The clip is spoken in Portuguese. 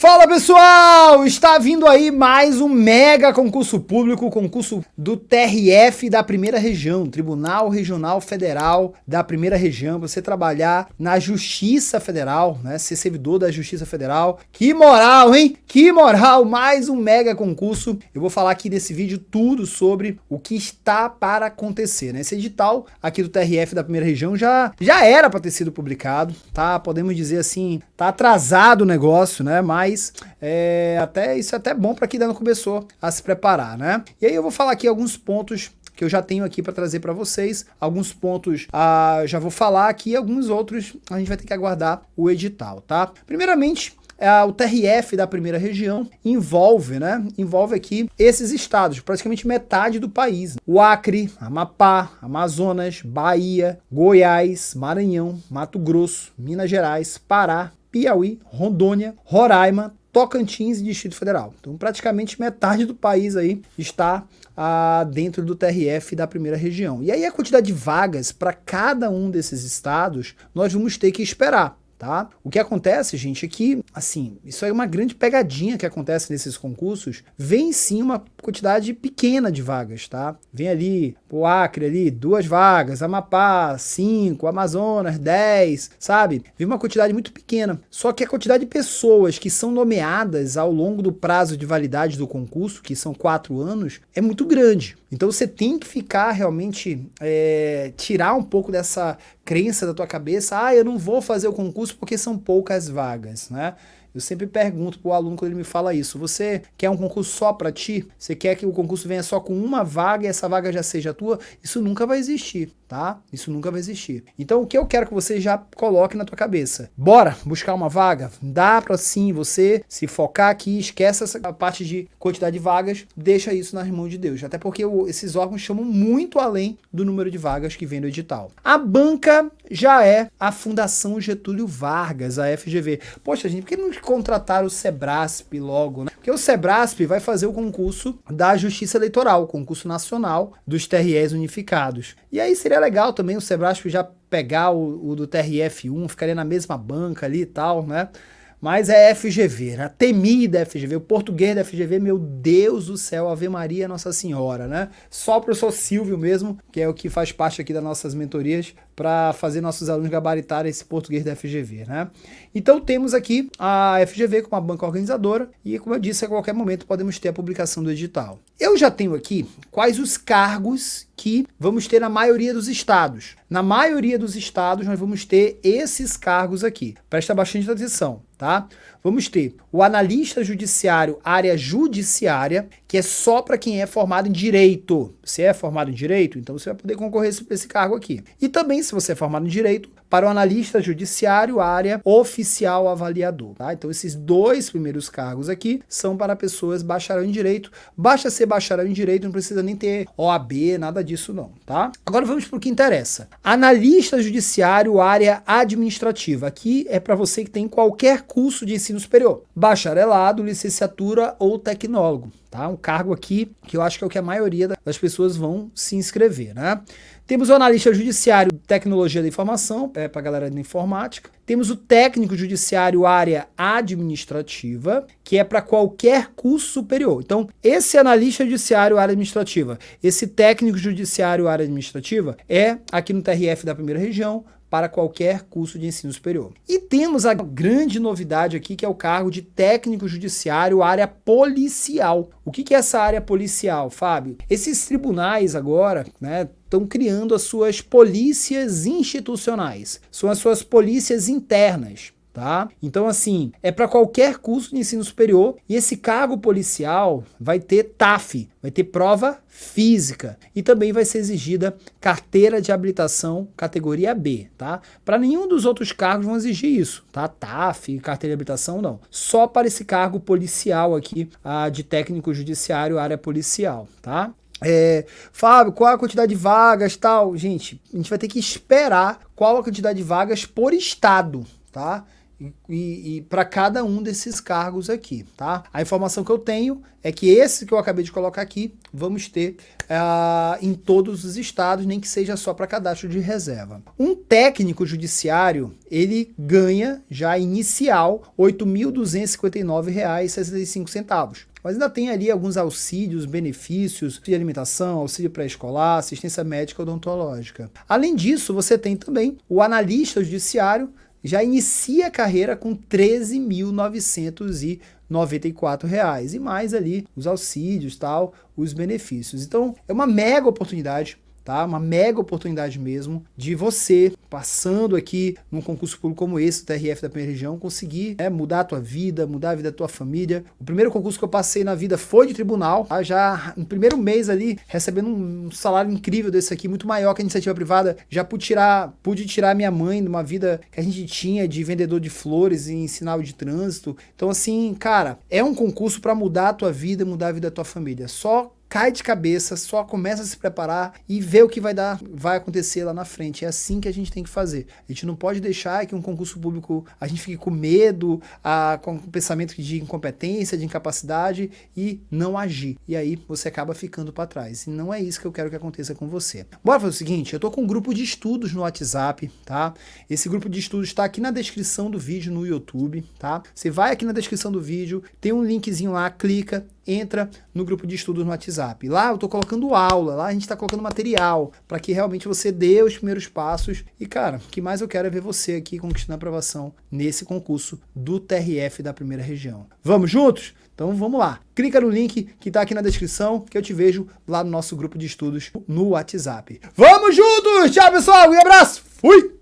Fala pessoal! Está vindo aí mais um mega concurso público, concurso do TRF da primeira região, Tribunal Regional Federal da primeira região. Você trabalhar na Justiça Federal, né? Ser servidor da Justiça Federal. Que moral, hein? Que moral! Mais um mega concurso. Eu vou falar aqui nesse vídeo tudo sobre o que está para acontecer, né? Esse edital aqui do TRF da primeira região já, já era para ter sido publicado, tá? Podemos dizer assim, tá atrasado o negócio, né? Mas mas é, até isso é até bom para quem ainda não começou a se preparar, né? E aí eu vou falar aqui alguns pontos que eu já tenho aqui para trazer para vocês. Alguns pontos ah, já vou falar aqui, alguns outros a gente vai ter que aguardar o edital, tá? Primeiramente, é, o TRF da primeira região envolve, né? Envolve aqui esses estados, praticamente metade do país. O Acre, Amapá, Amazonas, Bahia, Goiás, Maranhão, Mato Grosso, Minas Gerais, Pará, Piauí, Rondônia, Roraima, Tocantins e Distrito Federal. Então, praticamente metade do país aí está ah, dentro do TRF da primeira região. E aí a quantidade de vagas para cada um desses estados, nós vamos ter que esperar tá? O que acontece, gente, é que, assim, isso é uma grande pegadinha que acontece nesses concursos. Vem sim uma quantidade pequena de vagas, tá? Vem ali, o Acre ali, duas vagas, Amapá, cinco, Amazonas, dez, sabe? Vem uma quantidade muito pequena. Só que a quantidade de pessoas que são nomeadas ao longo do prazo de validade do concurso, que são quatro anos, é muito grande. Então você tem que ficar realmente, é, tirar um pouco dessa crença da tua cabeça, ah, eu não vou fazer o concurso porque são poucas vagas, né? Eu sempre pergunto pro aluno quando ele me fala isso: você quer um concurso só para ti? Você quer que o concurso venha só com uma vaga e essa vaga já seja tua? Isso nunca vai existir tá? Isso nunca vai existir. Então, o que eu quero que você já coloque na tua cabeça? Bora buscar uma vaga? Dá para sim você se focar aqui, esquece essa parte de quantidade de vagas, deixa isso nas mãos de Deus. Até porque esses órgãos chamam muito além do número de vagas que vem no edital. A banca já é a Fundação Getúlio Vargas, a FGV. Poxa, gente, por que não contrataram o Sebrasp logo, né? Porque o Sebrasp vai fazer o concurso da Justiça Eleitoral, concurso nacional dos TREs unificados. E aí seria é legal também o Sebrasco já pegar o, o do TRF1, ficaria na mesma banca ali e tal, né? Mas é FGV, né? A temida FGV, o português da FGV, meu Deus do céu, Ave Maria Nossa Senhora, né? Só para o professor Silvio mesmo, que é o que faz parte aqui das nossas mentorias, para fazer nossos alunos gabaritarem esse português da FGV, né? Então temos aqui a FGV como a banca organizadora e, como eu disse, a qualquer momento podemos ter a publicação do edital. Eu já tenho aqui quais os cargos que vamos ter na maioria dos estados. Na maioria dos estados, nós vamos ter esses cargos aqui. Presta bastante atenção tá? Vamos ter o analista judiciário, área judiciária, que é só para quem é formado em direito. Você é formado em direito, então você vai poder concorrer para esse, esse cargo aqui. E também, se você é formado em direito, para o analista judiciário, área oficial avaliador. Tá? Então, esses dois primeiros cargos aqui são para pessoas bacharel em direito. Basta ser bacharel em direito, não precisa nem ter OAB, nada disso não, tá? Agora vamos para o que interessa. Analista judiciário, área administrativa. Aqui é para você que tem qualquer curso de ensino superior, bacharelado, licenciatura ou tecnólogo tá? Um cargo aqui que eu acho que é o que a maioria das pessoas vão se inscrever, né? Temos o analista judiciário tecnologia da informação, é para a galera da informática. Temos o técnico judiciário área administrativa, que é para qualquer curso superior. Então, esse analista judiciário área administrativa, esse técnico judiciário área administrativa é aqui no TRF da primeira região, para qualquer curso de ensino superior. E temos a grande novidade aqui, que é o cargo de técnico judiciário, área policial. O que é essa área policial, Fábio? Esses tribunais agora, né, estão criando as suas polícias institucionais, são as suas polícias internas tá? Então assim, é para qualquer curso de ensino superior e esse cargo policial vai ter TAF, vai ter prova física e também vai ser exigida carteira de habilitação categoria B, tá? Para nenhum dos outros cargos vão exigir isso, tá? TAF, carteira de habilitação não. Só para esse cargo policial aqui, a de técnico judiciário, área policial, tá? É, Fábio, qual a quantidade de vagas tal? Gente, a gente vai ter que esperar qual a quantidade de vagas por estado, tá? e, e, para cada um desses cargos aqui, tá? A informação que eu tenho é que esse que eu acabei de colocar aqui, vamos ter uh, em todos os estados, nem que seja só para cadastro de reserva. Um técnico judiciário, ele ganha já inicial R$ 8.259,65 mas ainda tem ali alguns auxílios, benefícios de alimentação, auxílio pré-escolar, assistência médica odontológica. Além disso, você tem também o analista judiciário já inicia a carreira com R$ 13.994 reais e mais ali os auxílios tal, os benefícios. Então é uma mega oportunidade tá? Uma mega oportunidade mesmo de você, passando aqui num concurso público como esse, do TRF da primeira região, conseguir né, mudar a tua vida, mudar a vida da tua família. O primeiro concurso que eu passei na vida foi de tribunal, tá? já no primeiro mês ali, recebendo um salário incrível desse aqui, muito maior que a iniciativa privada, já pude tirar, pude tirar minha mãe de uma vida que a gente tinha de vendedor de flores em sinal de trânsito. Então assim, cara, é um concurso para mudar a tua vida, mudar a vida da tua família. Só cai de cabeça, só começa a se preparar e vê o que vai dar, vai acontecer lá na frente. É assim que a gente tem que fazer. A gente não pode deixar que um concurso público a gente fique com medo, a, com o pensamento de incompetência, de incapacidade e não agir. E aí você acaba ficando para trás. E não é isso que eu quero que aconteça com você. Bora fazer o seguinte, eu tô com um grupo de estudos no WhatsApp, tá? Esse grupo de estudos está aqui na descrição do vídeo no YouTube, tá? Você vai aqui na descrição do vídeo, tem um linkzinho lá, clica, entra no grupo de estudos no WhatsApp. Lá eu estou colocando aula, lá a gente está colocando material para que realmente você dê os primeiros passos. E cara, o que mais eu quero é ver você aqui conquistando aprovação nesse concurso do TRF da primeira região. Vamos juntos? Então vamos lá. Clica no link que está aqui na descrição que eu te vejo lá no nosso grupo de estudos no WhatsApp. Vamos juntos! Tchau, pessoal! Um abraço! Fui!